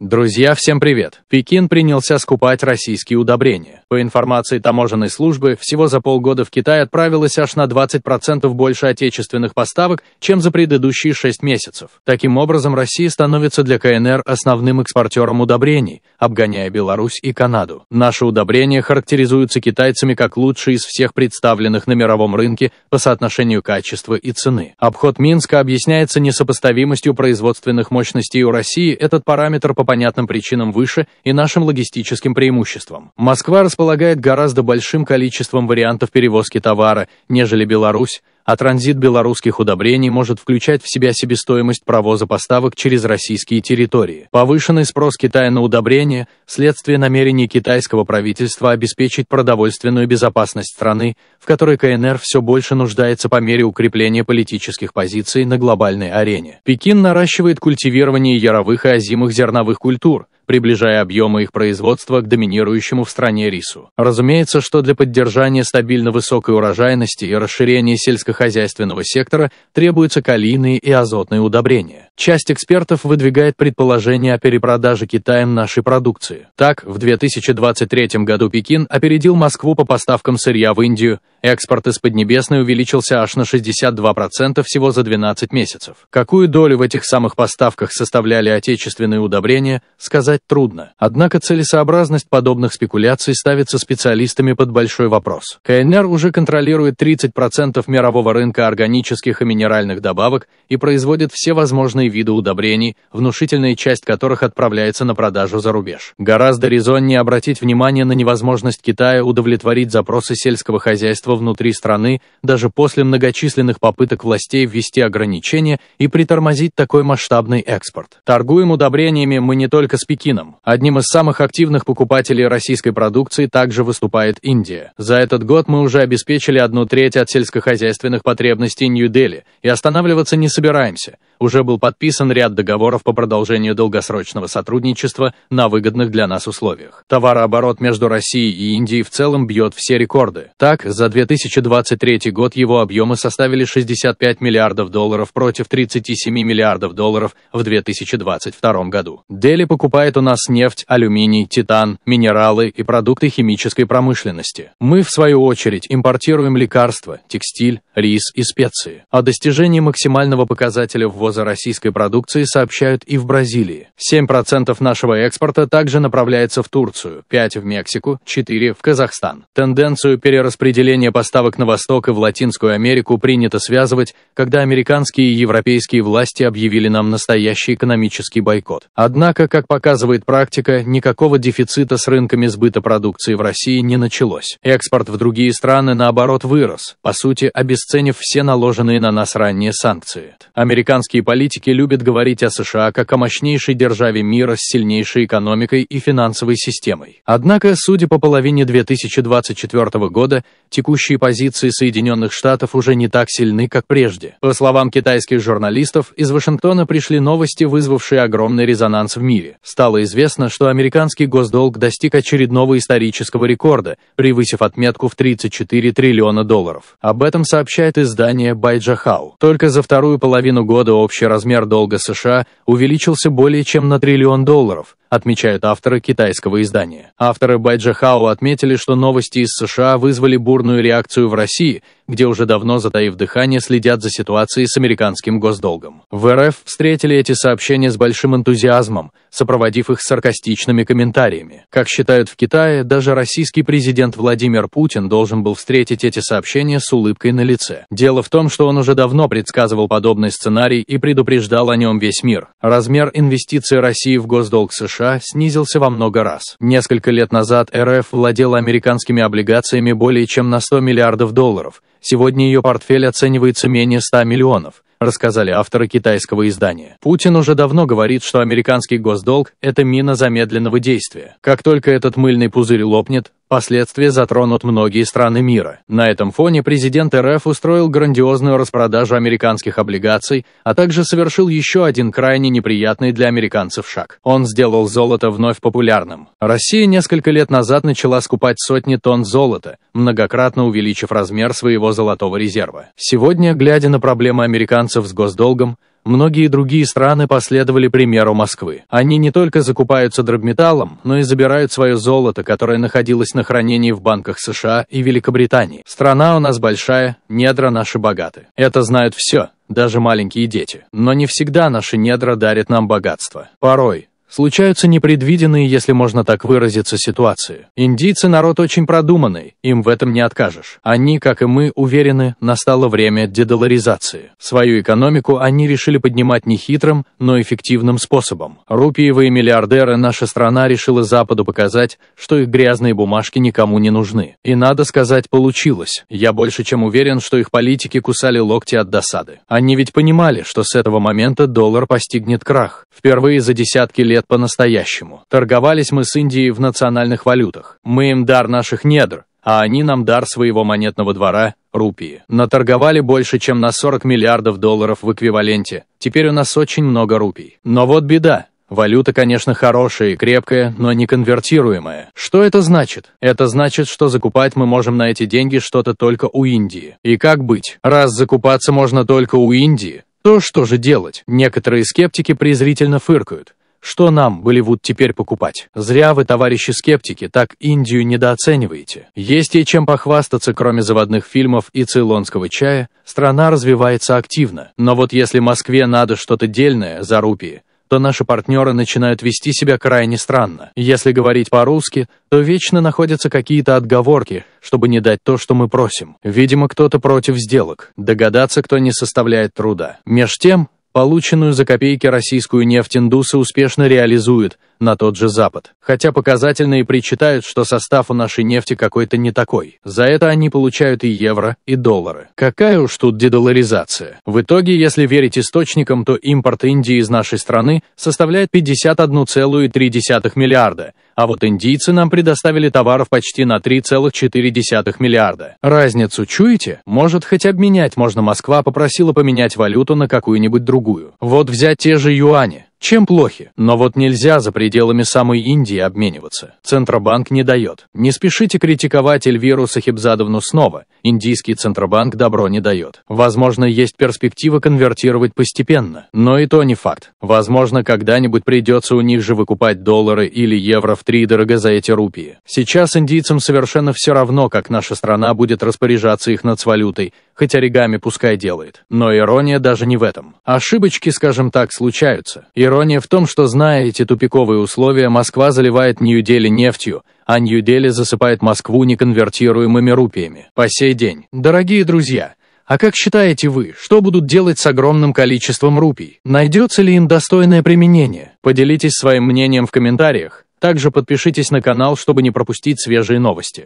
Друзья, всем привет! Пекин принялся скупать российские удобрения. По информации таможенной службы, всего за полгода в Китай отправилось аж на 20% больше отечественных поставок, чем за предыдущие 6 месяцев. Таким образом, Россия становится для КНР основным экспортером удобрений, обгоняя Беларусь и Канаду. Наши удобрения характеризуются китайцами как лучшие из всех представленных на мировом рынке по соотношению качества и цены. Обход Минска объясняется несопоставимостью производственных мощностей у России, этот параметр по понятным причинам выше и нашим логистическим преимуществам. Москва располагает гораздо большим количеством вариантов перевозки товара, нежели Беларусь, а транзит белорусских удобрений может включать в себя себестоимость провоза поставок через российские территории. Повышенный спрос Китая на удобрения – следствие намерений китайского правительства обеспечить продовольственную безопасность страны, в которой КНР все больше нуждается по мере укрепления политических позиций на глобальной арене. Пекин наращивает культивирование яровых и озимых зерновых культур – приближая объемы их производства к доминирующему в стране рису. Разумеется, что для поддержания стабильно высокой урожайности и расширения сельскохозяйственного сектора требуются калийные и азотные удобрения. Часть экспертов выдвигает предположение о перепродаже Китаем нашей продукции. Так, в 2023 году Пекин опередил Москву по поставкам сырья в Индию – Экспорт из Поднебесной увеличился аж на 62% всего за 12 месяцев. Какую долю в этих самых поставках составляли отечественные удобрения, сказать трудно. Однако целесообразность подобных спекуляций ставится специалистами под большой вопрос. КНР уже контролирует 30% мирового рынка органических и минеральных добавок и производит все возможные виды удобрений, внушительная часть которых отправляется на продажу за рубеж. Гораздо резоннее обратить внимание на невозможность Китая удовлетворить запросы сельского хозяйства общества внутри страны, даже после многочисленных попыток властей ввести ограничения и притормозить такой масштабный экспорт. Торгуем удобрениями мы не только с Пекином. Одним из самых активных покупателей российской продукции также выступает Индия. За этот год мы уже обеспечили одну треть от сельскохозяйственных потребностей Нью-Дели и останавливаться не собираемся – уже был подписан ряд договоров по продолжению долгосрочного сотрудничества на выгодных для нас условиях. Товарооборот между Россией и Индией в целом бьет все рекорды. Так, за 2023 год его объемы составили 65 миллиардов долларов против 37 миллиардов долларов в 2022 году. Дели покупает у нас нефть, алюминий, титан, минералы и продукты химической промышленности. Мы, в свою очередь, импортируем лекарства, текстиль, рис и специи. О достижении максимального показателя ввоза Завоза российской продукции сообщают и в Бразилии. 7% нашего экспорта также направляется в Турцию, 5% в Мексику, 4% в Казахстан. Тенденцию перераспределения поставок на Восток и в Латинскую Америку принято связывать, когда американские и европейские власти объявили нам настоящий экономический бойкот. Однако, как показывает практика, никакого дефицита с рынками сбыта продукции в России не началось. Экспорт в другие страны, наоборот, вырос, по сути, обесценив все наложенные на нас ранние санкции. Американские Американские политики любят говорить о США как о мощнейшей державе мира с сильнейшей экономикой и финансовой системой. Однако, судя по половине 2024 года, текущие позиции Соединенных Штатов уже не так сильны, как прежде. По словам китайских журналистов, из Вашингтона пришли новости, вызвавшие огромный резонанс в мире. Стало известно, что американский госдолг достиг очередного исторического рекорда, превысив отметку в 34 триллиона долларов. Об этом сообщает издание Байджахау. Только за вторую половину года общий размер долга США увеличился более чем на триллион долларов – отмечают авторы китайского издания. Авторы Байджа Хао отметили, что новости из США вызвали бурную реакцию в России, где уже давно, затаив дыхание, следят за ситуацией с американским госдолгом. В РФ встретили эти сообщения с большим энтузиазмом, сопроводив их саркастичными комментариями. Как считают в Китае, даже российский президент Владимир Путин должен был встретить эти сообщения с улыбкой на лице. Дело в том, что он уже давно предсказывал подобный сценарий и предупреждал о нем весь мир. Размер инвестиций России в госдолг США США снизился во много раз. Несколько лет назад РФ владела американскими облигациями более чем на 100 миллиардов долларов, сегодня ее портфель оценивается менее 100 миллионов рассказали авторы китайского издания. Путин уже давно говорит, что американский госдолг – это мина замедленного действия. Как только этот мыльный пузырь лопнет, Последствия затронут многие страны мира. На этом фоне президент РФ устроил грандиозную распродажу американских облигаций, а также совершил еще один крайне неприятный для американцев шаг. Он сделал золото вновь популярным. Россия несколько лет назад начала скупать сотни тонн золота, многократно увеличив размер своего золотого резерва. Сегодня, глядя на проблемы американцев с госдолгом, Многие другие страны последовали примеру Москвы. Они не только закупаются драгметаллом, но и забирают свое золото, которое находилось на хранении в банках США и Великобритании. Страна у нас большая, недра наши богаты. Это знают все, даже маленькие дети. Но не всегда наши недра дарят нам богатство. Порой, Случаются непредвиденные, если можно так выразиться, ситуации. Индийцы народ очень продуманный, им в этом не откажешь. Они, как и мы, уверены, настало время дедоларизации. Свою экономику они решили поднимать не хитрым, но эффективным способом. Рупиевые миллиардеры наша страна решила Западу показать, что их грязные бумажки никому не нужны. И надо сказать, получилось. Я больше чем уверен, что их политики кусали локти от досады. Они ведь понимали, что с этого момента доллар постигнет крах. Впервые за десятки лет нет по-настоящему. Торговались мы с Индией в национальных валютах. Мы им дар наших недр, а они нам дар своего монетного двора – рупии. Наторговали больше, чем на 40 миллиардов долларов в эквиваленте. Теперь у нас очень много рупий. Но вот беда. Валюта, конечно, хорошая и крепкая, но не конвертируемая. Что это значит? Это значит, что закупать мы можем на эти деньги что-то только у Индии. И как быть? Раз закупаться можно только у Индии, то что же делать? Некоторые скептики презрительно фыркают. Что нам, Болливуд, теперь покупать? Зря вы, товарищи скептики, так Индию недооцениваете. Есть и чем похвастаться, кроме заводных фильмов и цейлонского чая, страна развивается активно. Но вот если Москве надо что-то дельное за рупии, то наши партнеры начинают вести себя крайне странно. Если говорить по-русски, то вечно находятся какие-то отговорки, чтобы не дать то, что мы просим. Видимо, кто-то против сделок. Догадаться, кто не составляет труда. Меж тем, Полученную за копейки российскую нефть индусы успешно реализуют, на тот же Запад. Хотя показательно и причитают, что состав у нашей нефти какой-то не такой. За это они получают и евро, и доллары. Какая уж тут дедоларизация. В итоге, если верить источникам, то импорт Индии из нашей страны составляет 51,3 миллиарда, а вот индийцы нам предоставили товаров почти на 3,4 миллиарда. Разницу чуете? Может, хоть обменять можно Москва попросила поменять валюту на какую-нибудь другую. Вот взять те же юани. Чем плохи? Но вот нельзя за пределами самой Индии обмениваться. Центробанк не дает. Не спешите критиковать Эльвиру Сахибзадовну снова. Индийский Центробанк добро не дает. Возможно, есть перспектива конвертировать постепенно. Но и то не факт. Возможно, когда-нибудь придется у них же выкупать доллары или евро в три дорого за эти рупии. Сейчас индийцам совершенно все равно, как наша страна будет распоряжаться их нацвалютой, Хотя оригами пускай делает. Но ирония даже не в этом. Ошибочки, скажем так, случаются. Ирония в том, что, зная эти тупиковые условия, Москва заливает Нью-Дели нефтью, а Нью-Дели засыпает Москву неконвертируемыми рупиями. По сей день. Дорогие друзья, а как считаете вы, что будут делать с огромным количеством рупий? Найдется ли им достойное применение? Поделитесь своим мнением в комментариях. Также подпишитесь на канал, чтобы не пропустить свежие новости.